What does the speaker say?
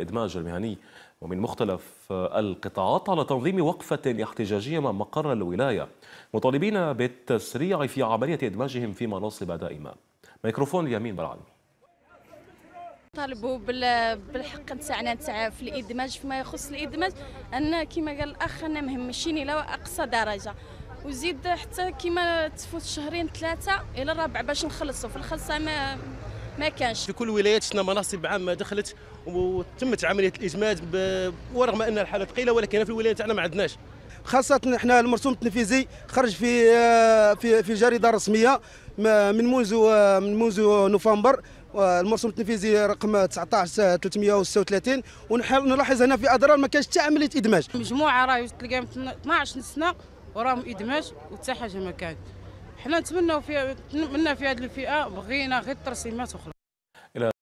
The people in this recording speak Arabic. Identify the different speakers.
Speaker 1: الإدماج المهني ومن مختلف القطاعات على تنظيم وقفة احتجاجية مع مقر الولاية مطالبين بالتسريع في عملية إدماجهم في مناصب دائمة ميكروفون اليمين برعلمي
Speaker 2: طالبوا بالحق نتاعنا نتاع في الادماج فيما يخص الادماج ان كما قال الاخ انا مهمشين الى اقصى درجه وزيد حتى كما تفوت شهرين ثلاثه الى الرابع باش نخلصوا في الخلصه ما
Speaker 3: ما كانش في كل ولايات شفنا مناصب عامه دخلت وتمت عمليه الاجماد ورغم ان الحاله ثقيله ولكن في الولايه تاعنا ما عندناش خاصة احنا
Speaker 4: المرسوم التنفيذي خرج في آه، في في جريدة رسمية من منذ آه، من منذ نوفمبر المرسوم التنفيذي رقم 19 336 ونلاحظ نلاحظ هنا في اضرار ما كانش حتى عملية ادماج
Speaker 5: مجموعة راهي تلقاهم 12 سنة وراهم ادماج وحتى حاجة ما كانت حنا نتمنوا في نتمنى في هذه الفئه بغينا غير الترسيمات اخرى